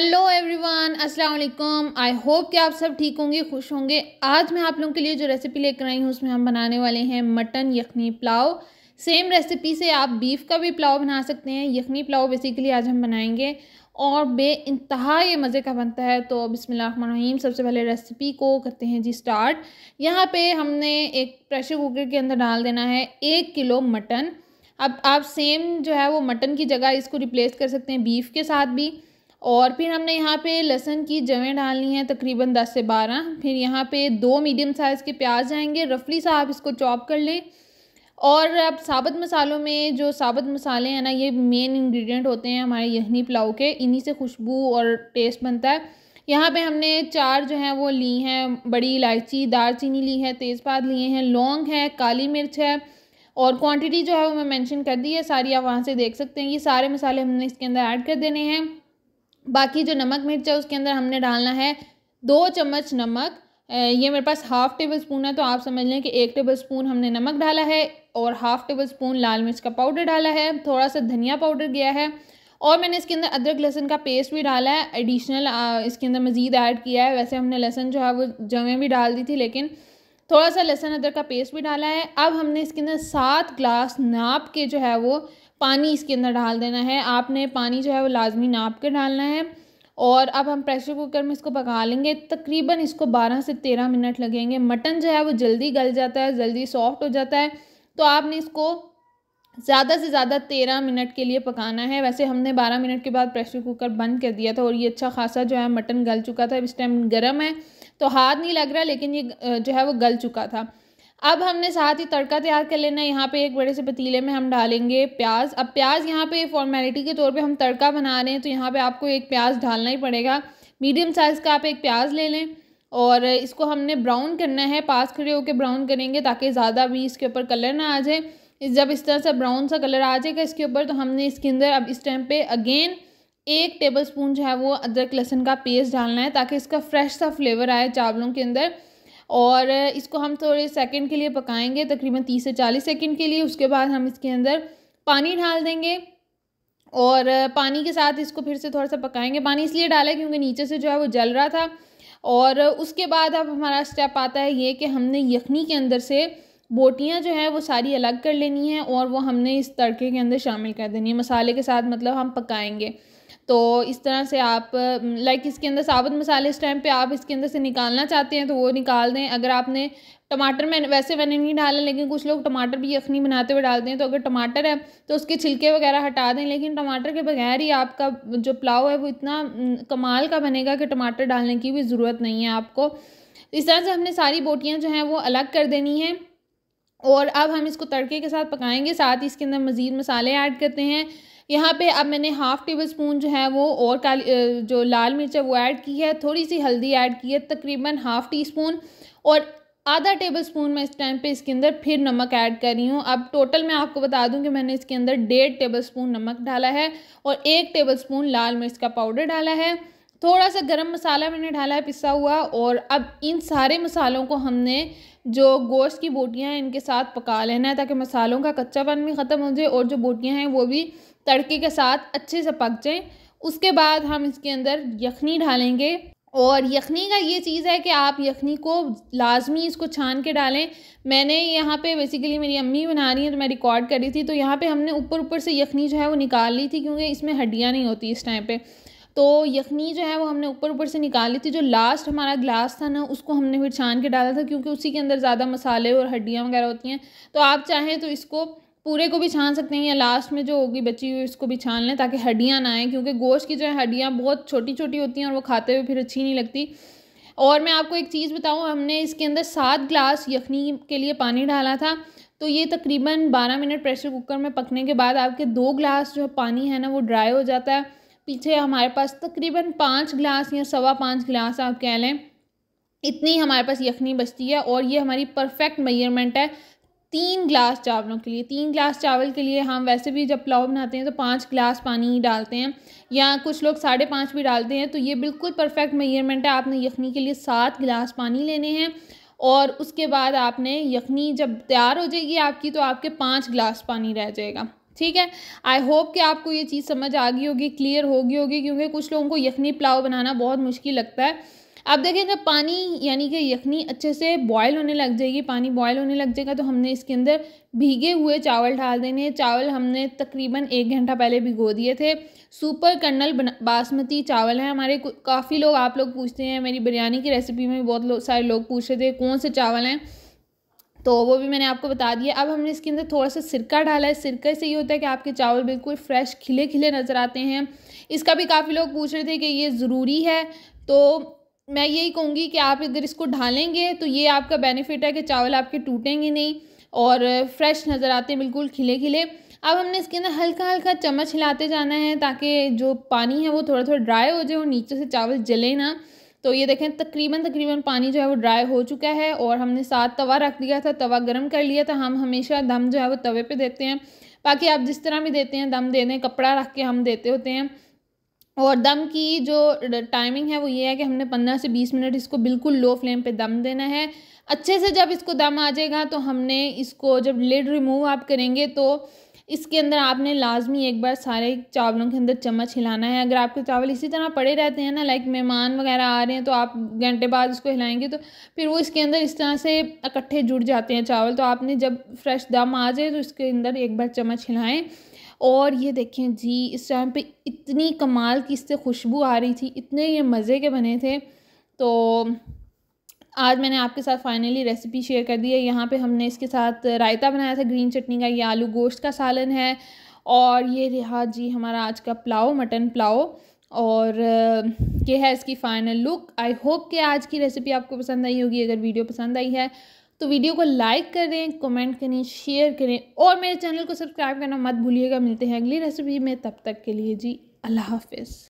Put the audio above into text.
hello everyone अस्सलाम वालेकुम I hope कि आप सब ठीक होंगे खुश होंगे आज मैं आप लोगों के लिए जो रेसिपी लेकर आई हूँ उसमें हम बनाने वाले हैं mutton yakhni pulao same recipe से आप बीफ का भी पुलाव बना सकते हैं यखनी पुलाव बेसिकली आज हम बनाएंगे और बे इंतहा ये मज़े का बनता है तो बिसमीम सबसे पहले रेसिपी को करते हैं जी स्टार्ट यहाँ पर हमने एक प्रेशर कुकर के अंदर डाल देना है एक किलो मटन अब आप सेम जो है वो मटन की जगह इसको रिप्लेस कर सकते हैं बीफ के साथ भी और फिर हमने यहाँ पे लहसुन की जवें डालनी है तकरीबन दस से बारह फिर यहाँ पे दो मीडियम साइज़ के प्याज जाएंगे रफली सा आप इसको चॉप कर लें और अब साबत मसालों में जो साबत मसाले हैं ना ये मेन इंग्रेडिएंट होते हैं हमारे यहनी पुलाव के इन्हीं से खुशबू और टेस्ट बनता है यहाँ पे हमने चार जो हैं वो ली हैं बड़ी इलायची दालचीनी ली है तेज़पात लिए हैं लौंग है काली मिर्च है और क्वांटिटी जो है वो मैं मेंशन कर दी है सारी आप वहाँ से देख सकते हैं ये सारे मसाले हमने इसके अंदर ऐड कर देने हैं बाकी जो नमक मिर्च है उसके अंदर हमने डालना है दो चम्मच नमक ये मेरे पास हाफ़ टेबल स्पून है तो आप समझ लें कि एक टेबल स्पून हमने नमक डाला है और हाफ़ टेबल स्पून लाल मिर्च का पाउडर डाला है थोड़ा सा धनिया पाउडर गया है और मैंने इसके अंदर अदरक लहसन का पेस्ट भी डाला है एडिशनल इसके अंदर मज़ीद ऐड किया है वैसे हमने लहसन जो है वो जमे भी डाल दी थी लेकिन थोड़ा सा लहसन अदरक का पेस्ट भी डाला है अब हमने इसके अंदर सात ग्लास नाप के जो है वो पानी इसके अंदर डाल देना है आपने पानी जो है वो लाजमी नाप के डालना है और अब हम प्रेशर कुकर में इसको पका लेंगे तकरीबन इसको 12 से 13 मिनट लगेंगे मटन जो है वो जल्दी गल जाता है जल्दी सॉफ्ट हो जाता है तो आपने इसको ज़्यादा से ज़्यादा तेरह मिनट के लिए पकाना है वैसे हमने बारह मिनट के बाद प्रेशर कुकर बंद कर दिया था और ये अच्छा खासा जो है मटन गल चुका था इस टाइम गर्म है तो हाथ नहीं लग रहा लेकिन ये जो है वो गल चुका था अब हमने साथ ही तड़का तैयार कर लेना है यहाँ पे एक बड़े से पतीले में हम डालेंगे प्याज अब प्याज यहाँ पे फॉर्मेलिटी के तौर पे हम तड़का बना रहे हैं तो यहाँ पे आपको एक प्याज डालना ही पड़ेगा मीडियम साइज़ का आप एक प्याज ले लें और इसको हमने ब्राउन करना है पास खड़े होकर ब्राउन करेंगे ताकि ज़्यादा भी इसके ऊपर कलर ना आ जाए जब इस तरह से ब्राउन सा कलर आ जाएगा इसके ऊपर तो हमने इसके अंदर अब इस टाइम पर अगेन एक टेबल स्पून जो है वो अदरक लहसुन का पेस्ट डालना है ताकि इसका फ्रेश सा फ्लेवर आए चावलों के अंदर और इसको हम थोड़े सेकंड के लिए पकाएंगे तकरीबन तीस से चालीस सेकंड के लिए उसके बाद हम इसके अंदर पानी डाल देंगे और पानी के साथ इसको फिर से थोड़ा सा पकाएंगे पानी इसलिए डाला क्योंकि नीचे से जो है वो जल रहा था और उसके बाद अब हमारा स्टेप आता है ये कि हमने यखनी के अंदर से बोटियाँ जो है वो सारी अलग कर लेनी है और वो हमने इस तड़के के अंदर शामिल कर देनी है मसाले के साथ मतलब हम पकाएंगे तो इस तरह से आप लाइक इसके अंदर साबुत मसाले इस टाइम पे आप इसके अंदर से निकालना चाहते हैं तो वो निकाल दें अगर आपने टमाटर में वैसे मैंने नहीं डाला लेकिन कुछ लोग टमाटर भी यखनी बनाते हुए डालते हैं तो अगर टमाटर है तो उसके छिलके वगैरह हटा दें लेकिन टमाटर के बगैर ही आपका जो पुलाव है वो इतना कमाल का बनेगा कि टमाटर डालने की भी ज़रूरत नहीं है आपको इस तरह से हमने सारी बोटियाँ जो हैं वो अलग कर देनी है और अब हम इसको तड़के के साथ पकाएंगे साथ ही इसके अंदर मज़ीद मसाले ऐड करते हैं यहाँ पे अब मैंने हाफ़ टेबल स्पून जो है वो और काली जो लाल मिर्च है वो ऐड की है थोड़ी सी हल्दी ऐड की है तकरीबन हाफ़ टी स्पून और आधा टेबल स्पून मैं इस टाइम पे इसके अंदर फिर नमक ऐड कर रही हूँ अब टोटल मैं आपको बता दूँ कि मैंने इसके अंदर डेढ़ टेबल स्पून नमक डाला है और एक टेबल स्पून लाल मिर्च का पाउडर डाला है थोड़ा सा गरम मसाला मैंने डाला है पिसा हुआ और अब इन सारे मसालों को हमने जो गोश्त की बोटियाँ हैं इनके साथ पका लेना है ताकि मसालों का कच्चापन भी ख़त्म हो जाए और जो बोटियाँ हैं वो भी तड़के के साथ अच्छे से पक जाएँ उसके बाद हम इसके अंदर यखनी डालेंगे और यखनी का ये चीज़ है कि आप यखनी को लाजमी इसको छान के डालें मैंने यहाँ पे बेसिकली मेरी अम्मी बना रही हैं तो मैं रिकॉर्ड कर रही थी तो यहाँ पे हमने ऊपर ऊपर से यखनी जो है वो निकाल ली थी क्योंकि इसमें हड्डियाँ नहीं होती इस टाइम पे तो यखनी जो है वो हमने ऊपर ऊपर से निकाली थी जो लास्ट हमारा ग्लास था ना उसको हमने फिर छान के डाला था क्योंकि उसी के अंदर ज़्यादा मसाले और हड्डियाँ वगैरह होती हैं तो आप चाहें तो इसको पूरे को भी छान सकते हैं या लास्ट में जो होगी बची हुई उसको भी छान लें ताकि हड्डियाँ ना आएँ क्योंकि गोश्त की जो है हड्डियाँ बहुत छोटी छोटी होती हैं और वो खाते हुए फिर अच्छी नहीं लगती और मैं आपको एक चीज़ बताऊँ हमने इसके अंदर सात ग्लास यखनी के लिए पानी डाला था तो ये तकरीबन बारह मिनट प्रेशर कुकर में पकने के बाद आपके दो ग्लास जो पानी है ना वो ड्राई हो जाता है पीछे हमारे पास तकरीबन पाँच गिलास या सवा पाँच गिलास आप कह लें इतनी हमारे पास यखनी बचती है और ये हमारी परफेक्ट मेजरमेंट है तीन गिलास चावलों के लिए तीन गिलास चावल के लिए हम वैसे भी जब पुलाव बनाते हैं तो पाँच गिलास पानी डालते हैं या कुछ लोग साढ़े पाँच भी डालते हैं तो ये बिल्कुल परफेक्ट मेजरमेंट है आपने यखनी के लिए सात गिलास पानी लेने हैं और उसके बाद आपने यखनी जब तैयार हो जाएगी आपकी तो आपके पाँच गिलास पानी रह जाएगा ठीक है आई होप कि आपको ये चीज़ समझ आ गई होगी क्लियर होगी होगी क्योंकि कुछ लोगों को यखनी पुलाव बनाना बहुत मुश्किल लगता है अब देखें जब पानी यानी कि यखनी अच्छे से बॉयल होने लग जाएगी पानी बॉयल होने लग जाएगा तो हमने इसके अंदर भीगे हुए चावल डाल देने चावल हमने तकरीबन एक घंटा पहले भिगो दिए थे सुपर कर्नल बासमती चावल हैं हमारे काफ़ी लोग आप लोग पूछते हैं मेरी बिरयानी की रेसिपी में बहुत लो, सारे लोग पूछ रहे थे कौन से चावल हैं तो वो भी मैंने आपको बता दिया अब हमने इसके अंदर थोड़ा सा सिरका डाला है सिरके से ये होता है कि आपके चावल बिल्कुल फ्रेश खिले खिले नज़र आते हैं इसका भी काफ़ी लोग पूछ रहे थे कि ये ज़रूरी है तो मैं यही कहूँगी कि आप अगर इसको ढालेंगे तो ये आपका बेनिफिट है कि चावल आपके टूटेंगे नहीं और फ्रेश नज़र आते हैं बिल्कुल खिले खिले अब हमने इसके अंदर हल्का हल्का चम्मच हिलाते जाना है ताकि जो पानी है वो थोड़ा थोड़ा ड्राई हो जाए और नीचे से चावल जले ना तो ये देखें तकरीबन तकरीबन पानी जो है वो ड्राई हो चुका है और हमने साथ तवा रख दिया था तवा गर्म कर लिया था हम हमेशा दम जो है वो तवे पे देते हैं बाकी आप जिस तरह भी देते हैं दम दे दें कपड़ा रख के हम देते होते हैं और दम की जो टाइमिंग है वो ये है कि हमने पंद्रह से बीस मिनट इसको बिल्कुल लो फ्लेम पे दम देना है अच्छे से जब इसको दम आ जाएगा तो हमने इसको जब लिड रिमूव आप करेंगे तो इसके अंदर आपने लाजमी एक बार सारे चावलों के अंदर चम्मच हिलाना है अगर आपके चावल इसी तरह पड़े रहते हैं ना लाइक मेहमान वगैरह आ रहे हैं तो आप घंटे बाद उसको हिलाएंगे तो फिर वो इसके अंदर इस तरह से इकट्ठे जुड़ जाते हैं चावल तो आपने जब फ्रेश दम आ जाए तो इसके अंदर एक बार चम्मच हिलाएँ और ये देखें जी इस टाइम पर इतनी कमाल की इससे खुशबू आ रही थी इतने ये मज़े के बने थे तो आज मैंने आपके साथ फाइनली रेसिपी शेयर कर दी है यहाँ पे हमने इसके साथ रायता बनाया था ग्रीन चटनी का ये आलू गोश्त का सालन है और ये रहा जी हमारा आज का पुलाव मटन पुलाव और ये है इसकी फाइनल लुक आई होप कि आज की रेसिपी आपको पसंद आई होगी अगर वीडियो पसंद आई है तो वीडियो को लाइक करें कमेंट करें शेयर करें और मेरे चैनल को सब्सक्राइब करना मत भूलिएगा मिलते हैं अगली रेसिपी में तब तक के लिए जी अल्लाह हाफिज़